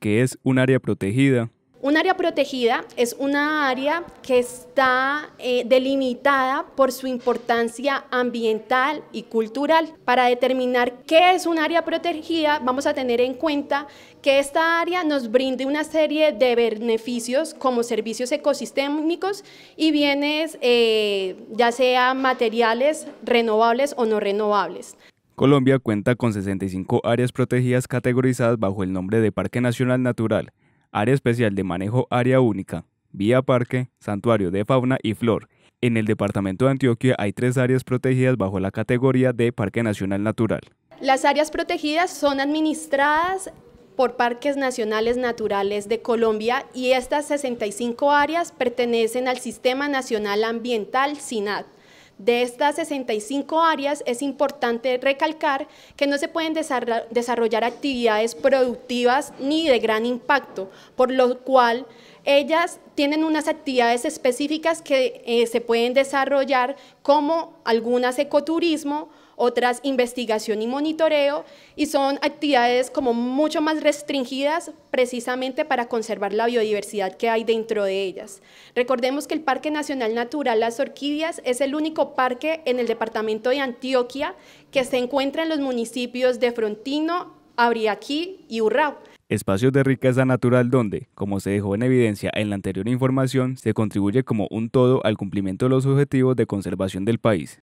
¿Qué es un área protegida? Un área protegida es una área que está eh, delimitada por su importancia ambiental y cultural. Para determinar qué es un área protegida, vamos a tener en cuenta que esta área nos brinde una serie de beneficios como servicios ecosistémicos y bienes, eh, ya sea materiales renovables o no renovables. Colombia cuenta con 65 áreas protegidas categorizadas bajo el nombre de Parque Nacional Natural, Área Especial de Manejo Área Única, Vía Parque, Santuario de Fauna y Flor. En el departamento de Antioquia hay tres áreas protegidas bajo la categoría de Parque Nacional Natural. Las áreas protegidas son administradas por Parques Nacionales Naturales de Colombia y estas 65 áreas pertenecen al Sistema Nacional Ambiental SINAT. De estas 65 áreas es importante recalcar que no se pueden desarrollar actividades productivas ni de gran impacto, por lo cual ellas tienen unas actividades específicas que eh, se pueden desarrollar como algunas ecoturismo, otras investigación y monitoreo, y son actividades como mucho más restringidas precisamente para conservar la biodiversidad que hay dentro de ellas. Recordemos que el Parque Nacional Natural Las Orquídeas es el único parque en el departamento de Antioquia que se encuentra en los municipios de Frontino, Abriaquí y Urrao. Espacios de riqueza natural donde, como se dejó en evidencia en la anterior información, se contribuye como un todo al cumplimiento de los objetivos de conservación del país.